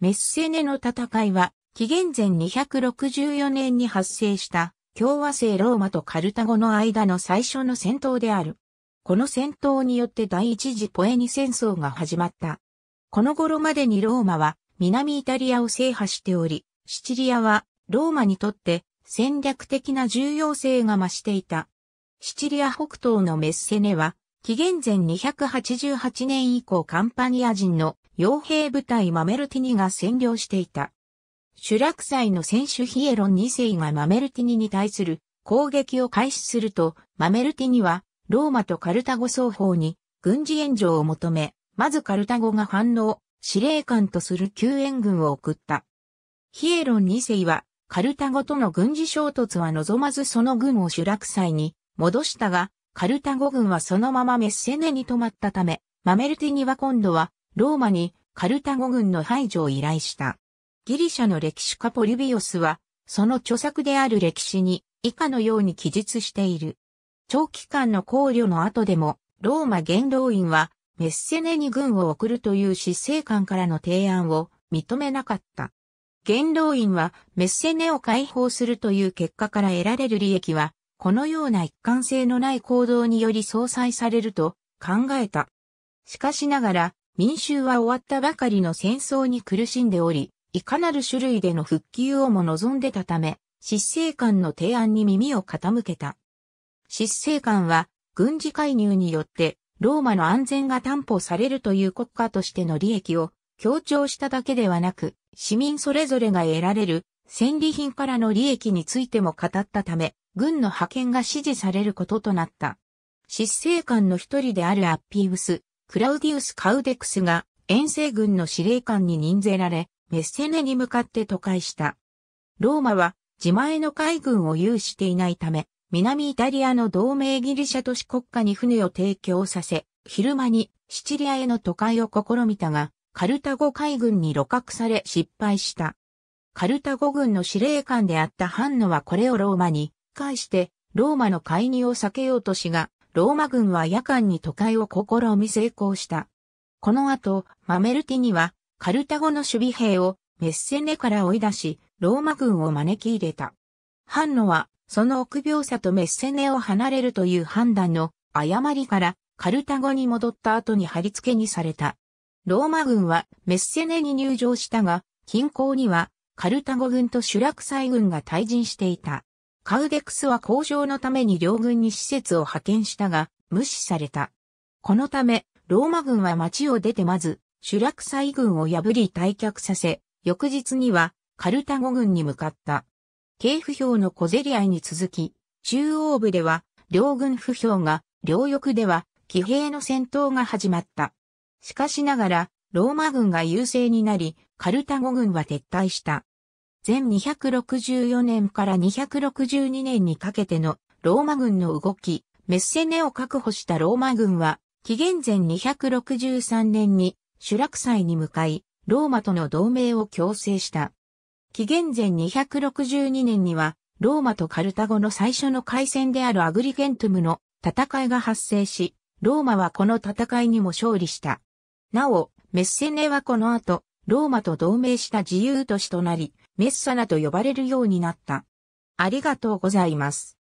メッセネの戦いは、紀元前264年に発生した共和制ローマとカルタゴの間の最初の戦闘である。この戦闘によって第一次ポエニ戦争が始まった。この頃までにローマは南イタリアを制覇しており、シチリアはローマにとって戦略的な重要性が増していた。シチリア北東のメッセネは紀元前288年以降カンパニア人の傭兵部隊マメルティニが占領していた。主落祭の選手ヒエロン2世がマメルティニに対する攻撃を開始すると、マメルティニはローマとカルタゴ双方に軍事援助を求め、まずカルタゴが反応、司令官とする救援軍を送った。ヒエロン2世はカルタゴとの軍事衝突は望まずその軍を主落祭に戻したが、カルタゴ軍はそのままメッセネに止まったため、マメルティニは今度はローマにカルタゴ軍の排除を依頼した。ギリシャの歴史家ポリビオスは、その著作である歴史に以下のように記述している。長期間の考慮の後でも、ローマ元老院はメッセネに軍を送るという執政官からの提案を認めなかった。元老院はメッセネを解放するという結果から得られる利益は、このような一貫性のない行動により相殺されると考えた。しかしながら、民衆は終わったばかりの戦争に苦しんでおり、いかなる種類での復旧をも望んでたため、執政官の提案に耳を傾けた。執政官は、軍事介入によって、ローマの安全が担保されるという国家としての利益を強調しただけではなく、市民それぞれが得られる戦利品からの利益についても語ったため、軍の派遣が支持されることとなった。執政官の一人であるアッピーウス、クラウディウス・カウデクスが遠征軍の司令官に任ぜられ、メッセネに向かって都会した。ローマは自前の海軍を有していないため、南イタリアの同盟ギリシャ都市国家に船を提供させ、昼間にシチリアへの都会を試みたが、カルタゴ海軍に露獲され失敗した。カルタゴ軍の司令官であったハンノはこれをローマに、返して、ローマの介入を避けようとしが、ローマ軍は夜間に都会を試み成功した。この後、マメルティには、カルタゴの守備兵をメッセネから追い出し、ローマ軍を招き入れた。ハンノは、その臆病さとメッセネを離れるという判断の誤りから、カルタゴに戻った後に貼り付けにされた。ローマ軍はメッセネに入城したが、近郊にはカルタゴ軍とシュラクサイ軍が退陣していた。カウデクスは交渉のために両軍に施設を派遣したが、無視された。このため、ローマ軍は町を出てまず、主落祭軍を破り退却させ、翌日にはカルタゴ軍に向かった。警不評の小競り合いに続き、中央部では両軍不評が、両翼では騎兵の戦闘が始まった。しかしながら、ローマ軍が優勢になり、カルタゴ軍は撤退した。全264年から262年にかけてのローマ軍の動き、メッセネを確保したローマ軍は、紀元前263年に主落祭に向かい、ローマとの同盟を強制した。紀元前262年には、ローマとカルタゴの最初の海戦であるアグリゲントムの戦いが発生し、ローマはこの戦いにも勝利した。なお、メッセネはこの後、ローマと同盟した自由都市となり、メッサナと呼ばれるようになった。ありがとうございます。